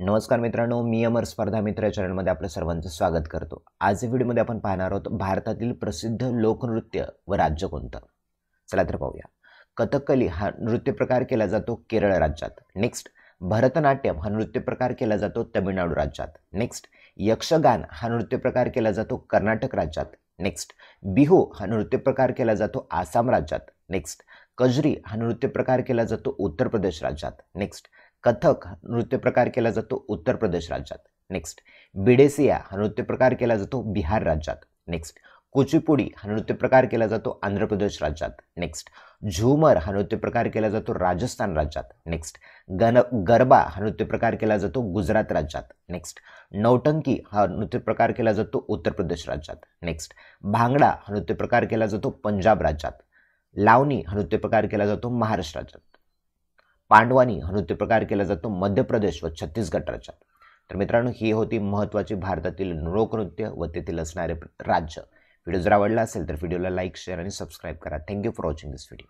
नमस्कार मित्रांनो मी अमर स्पर्धा मित्र चॅनलमध्ये आपलं सर्वांचं स्वागत करतो आज व्हिडिओमध्ये आपण पाहणार आहोत भारतातील प्रसिद्ध लोकनृत्य व राज्य कोणतं चला तर पाहूया कथकली हा नृत्य प्रकार केला जातो केरळ राज्यात नेक्स्ट भरतनाट्यम हा नृत्य प्रकार केला जातो तमिळनाडू राज्यात नेक्स्ट यक्षगान हा नृत्य प्रकार केला जातो कर्नाटक राज्यात नेक्स्ट बिहू हा नृत्य प्रकार केला जातो आसाम राज्यात नेक्स्ट कजरी हा नृत्य प्रकार केला जातो उत्तर प्रदेश राज्यात नेक्स्ट कथक नृत्य प्रकार केला जातो उत्तर प्रदेश राज्यात नेक्स्ट बिडेसिया हा नृत्य प्रकार केला जातो बिहार राज्यात नेक्स्ट कुचिपुडी हा नृत्य प्रकार केला जातो आंध्र प्रदेश राज्यात नेक्स्ट झूमर हा नृत्य प्रकार केला जातो राजस्थान राज्यात नेक्स्ट गण गरबा हा नृत्य प्रकार केला जातो गुजरात राज्यात नेक्स्ट नौटंकी हा नृत्य प्रकार केला जातो उत्तर प्रदेश राज्यात नेक्स्ट भांगडा हा नृत्य प्रकार केला जातो पंजाब राज्यात लावणी हा नृत्य प्रकार केला जातो महाराष्ट्र राज्यात पांडवानी हा प्रकार केला जातो मध्य प्रदेश व छत्तीसगड राज्यात तर मित्रांनो ही होती महत्त्वाची भारतातील लोकनृत्य व तेथील असणारे राज्य व्हिडिओ जर आवडला असेल तर व्हिडिओला लाईक शेअर आणि सबस्क्राईब करा thank you for watching this video